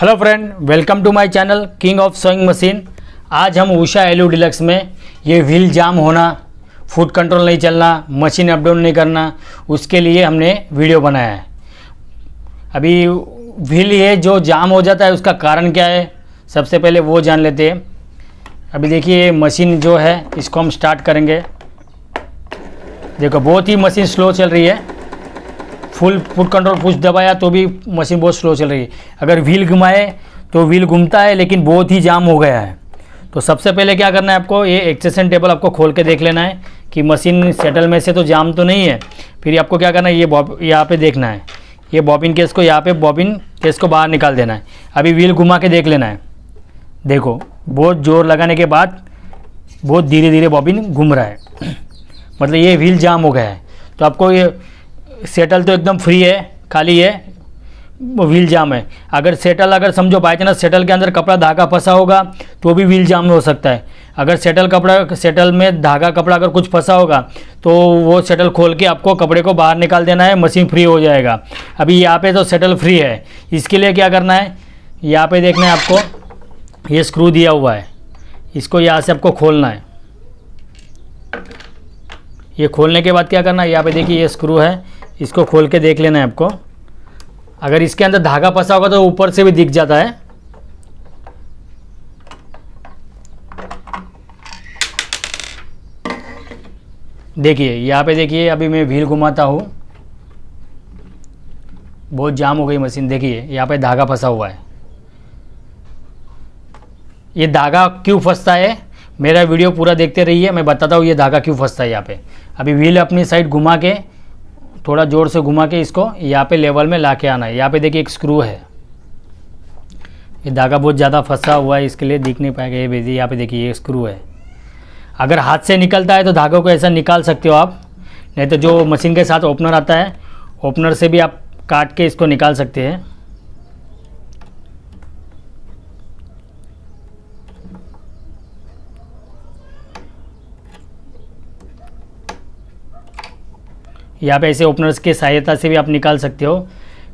hello friend welcome to my channel king of sewing machine आज हम Usha एलू deluxe में ये व्हील जाम होना फूड कंट्रोल नहीं चलना मशीन अपडाउन नहीं करना उसके लिए हमने वीडियो बनाया है अभी व्हील ये जो जाम हो जाता है उसका कारण क्या है सबसे पहले वो जान लेते हैं अभी देखिए मशीन जो है इसको हम स्टार्ट करेंगे देखो बहुत ही मशीन स्लो चल रही है फुल फुट कंट्रोल पुश दबाया तो भी मशीन बहुत स्लो चल रही है अगर व्हील घुमाए तो व्हील घूमता है लेकिन बहुत ही जाम हो गया है तो सबसे पहले क्या करना है आपको ये एक्सेसन टेबल आपको खोल के देख लेना है कि मशीन सेटल में से तो जाम तो नहीं है फिर आपको क्या करना है ये बॉब यहाँ पे देखना है ये बॉबिन केस को यहाँ पे बॉबिन केस को बाहर निकाल देना है अभी व्हील घुमा के देख लेना है देखो बहुत जोर लगाने के बाद बहुत धीरे धीरे बॉबिन घूम रहा है मतलब ये व्हील जाम हो गया है तो आपको ये सेटल तो एकदम फ्री है खाली है व्हील जाम है अगर सेटल अगर समझो बाई चांस सेटल के अंदर कपड़ा धागा फंसा होगा तो भी व्हील जाम हो सकता है अगर सेटल कपड़ा सेटल में धागा कपड़ा अगर कुछ फंसा होगा तो वो सेटल खोल के आपको कपड़े को बाहर निकाल देना है मशीन फ्री हो जाएगा अभी यहाँ पे तो सेटल फ्री है इसके लिए क्या करना है यहाँ पे देखना है आपको ये स्क्रू दिया हुआ है इसको यहाँ से आपको खोलना है ये खोलने के बाद क्या करना है यहाँ पे देखिए ये स्क्रू है इसको खोल के देख लेना है आपको अगर इसके अंदर धागा फंसा होगा तो ऊपर से भी दिख जाता है देखिए यहाँ पे देखिए अभी मैं व्हील घुमाता हूँ बहुत जाम हो गई मशीन देखिए यहाँ पे धागा फंसा हुआ है ये धागा क्यों फंसता है मेरा वीडियो पूरा देखते रहिए मैं बताता हूँ ये धागा क्यों फंसता है यहाँ पे अभी व्हील अपनी साइड घुमा के थोड़ा ज़ोर से घुमा के इसको यहाँ पे लेवल में ला के आना है यहाँ पे देखिए एक स्क्रू है ये धागा बहुत ज़्यादा फंसा हुआ है इसके लिए दिख नहीं पाएगा ये भेजिए यहाँ पे देखिए ये स्क्रू है अगर हाथ से निकलता है तो धागे को ऐसा निकाल सकते हो आप नहीं तो जो मशीन के साथ ओपनर आता है ओपनर से भी आप काट के इसको निकाल सकते हैं यहाँ पे ऐसे ओपनर्स की सहायता से भी आप निकाल सकते हो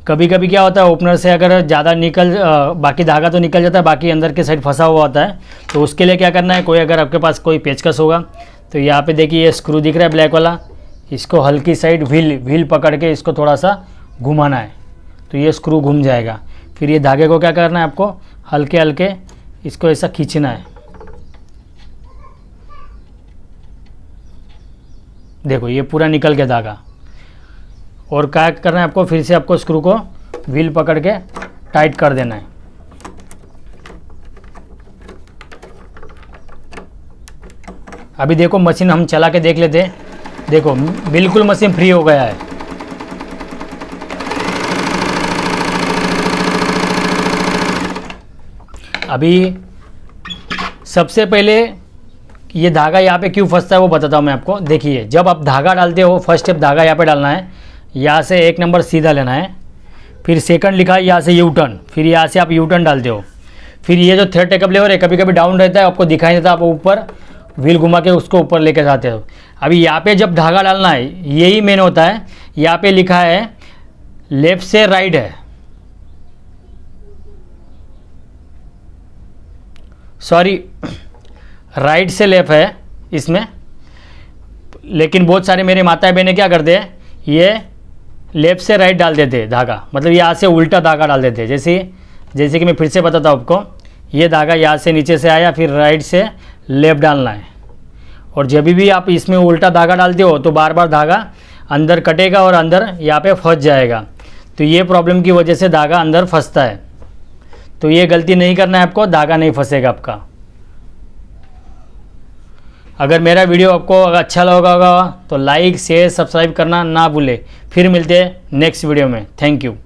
कभी कभी क्या होता है ओपनर से अगर ज़्यादा निकल आ, बाकी धागा तो निकल जाता है बाकी अंदर के साइड फंसा हुआ होता है तो उसके लिए क्या करना है कोई अगर आपके पास कोई पेचकस होगा तो यहाँ पे देखिए ये स्क्रू दिख रहा है ब्लैक वाला इसको हल्की साइड व्हील व्हील पकड़ के इसको थोड़ा सा घुमाना है तो ये स्क्रू घूम जाएगा फिर ये धागे को क्या करना है आपको हल्के हल्के इसको ऐसा खींचना है देखो ये पूरा निकल गया धागा और क्या करना है आपको फिर से आपको स्क्रू को व्हील पकड़ के टाइट कर देना है अभी देखो मशीन हम चला के देख लेते हैं देखो बिल्कुल मशीन फ्री हो गया है अभी सबसे पहले ये धागा यहाँ पे क्यों फंसता है वो बताता हूँ मैं आपको देखिए जब आप धागा डालते हो फर्स्ट स्टेप धागा यहाँ पे डालना है यहाँ से एक नंबर सीधा लेना है फिर सेकंड लिखा है यहाँ से यू टर्न फिर यहाँ से आप यू टर्न डालते हो फिर ये जो थर्ड टेकअप लेवर है कभी कभी डाउन रहता है आपको दिखाई देता है आप ऊपर व्हील घुमा के उसको ऊपर लेके जाते हो अभी यहाँ पे जब धागा डालना है यही मेन होता है यहाँ पे लिखा है लेफ्ट से राइट है सॉरी राइट से लेफ्ट है इसमें लेकिन बहुत सारे मेरे माता बहनें क्या करते हैं ये लेफ़्ट से राइट डाल देते धागा मतलब यहाँ से उल्टा धागा डाल देते जैसे जैसे कि मैं फिर से बताता हूँ आपको ये धागा यहाँ से नीचे से आया फिर राइट से लेफ़्ट डालना है और जब भी आप इसमें उल्टा धागा डालते हो तो बार बार धागा अंदर कटेगा और अंदर यहाँ पे फंस जाएगा तो ये प्रॉब्लम की वजह से धागा अंदर फंसता है तो ये गलती नहीं करना है आपको धागा नहीं फंसेगा आपका अगर मेरा वीडियो आपको अगर अच्छा लगा होगा तो लाइक शेयर सब्सक्राइब करना ना भूले फिर मिलते हैं नेक्स्ट वीडियो में थैंक यू